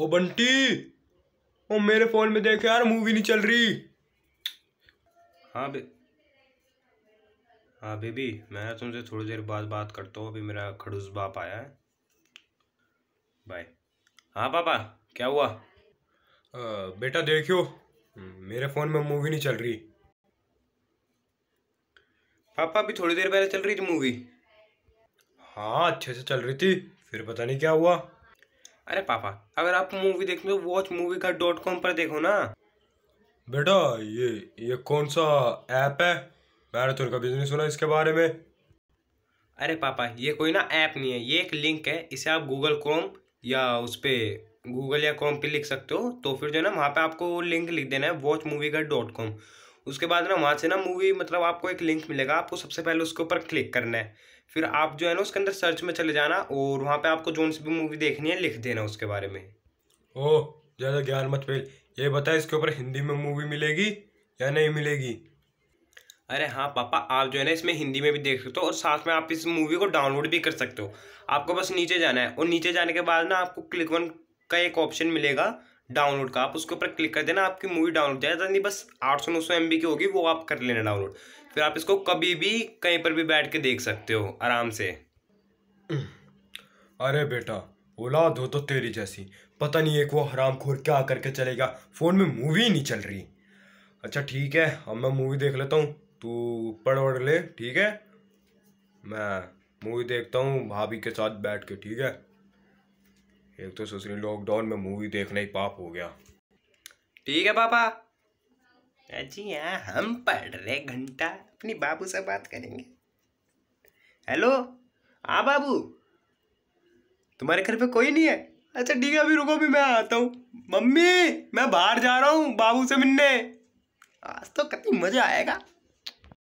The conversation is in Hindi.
ओ बंटी ओ मेरे फोन में देख यार मूवी नहीं चल रही हाँ बे हाँ बेबी मैं तुमसे थोड़ी देर बाद बात करता हूँ अभी मेरा खड़ूस बाप आया है बाय हाँ पापा क्या हुआ आ, बेटा देखियो मेरे फ़ोन में मूवी नहीं चल रही पापा अभी थोड़ी देर पहले चल रही थी मूवी हाँ अच्छे से चल रही थी फिर पता नहीं क्या हुआ अरे पापा अगर आप मूवी देखने वॉच मूवी का डॉट कॉम पर देखो ना बेटा ये ये कौन सा ऐप है मैंने तो कभी नहीं सुना इसके बारे में अरे पापा ये कोई ना ऐप नहीं है ये एक लिंक है इसे आप गूगल क्रोम या उस पर गूगल या क्रोम पे लिख सकते हो तो फिर जो है ना वहाँ पे आपको लिंक लिख देना है वॉच मूवी का डॉट कॉम उसके बाद ना वहाँ से ना मूवी मतलब आपको एक लिंक मिलेगा आपको सबसे पहले उसके ऊपर क्लिक करना है फिर आप जो है ना उसके अंदर सर्च में चले जाना और वहाँ पे आपको जो सी भी मूवी देखनी है लिख देना उसके बारे में ओ ज़्यादा ज्ञान मत फेल ये बता इसके ऊपर हिंदी में मूवी मिलेगी या नहीं मिलेगी अरे हाँ पापा आप जो है ना इसमें हिंदी में भी देख सकते हो और साथ में आप इस मूवी को डाउनलोड भी कर सकते हो आपको बस नीचे जाना है और नीचे जाने के बाद ना आपको क्लिक वन का एक ऑप्शन मिलेगा डाउनलोड का आप उसके ऊपर क्लिक कर देना आपकी मूवी डाउनलोड ज़्यादा नहीं बस आठ सौ नौ सौ एम की होगी वो आप कर लेना डाउनलोड फिर आप इसको कभी भी कहीं पर भी बैठ के देख सकते हो आराम से अरे बेटा औलाद हो तो तेरी जैसी पता नहीं एक वो हराम खोर क्या करके चलेगा फ़ोन में मूवी ही नहीं चल रही अच्छा ठीक है अब मैं मूवी देख लेता हूँ तू पढ़ वढ़ ले ठीक है मैं मूवी देखता हूँ भाभी के साथ बैठ के ठीक है एक तो सोच रही लॉकडाउन में मूवी देखना ही पाप हो गया ठीक है पापा अजी हाँ हम पढ़ रहे घंटा अपनी बाबू से बात करेंगे हेलो हाँ बाबू तुम्हारे घर पे कोई नहीं है अच्छा ठीक है अभी रुको भी मैं आता हूँ मम्मी मैं बाहर जा रहा हूँ बाबू से मिलने आज तो कितनी मज़ा आएगा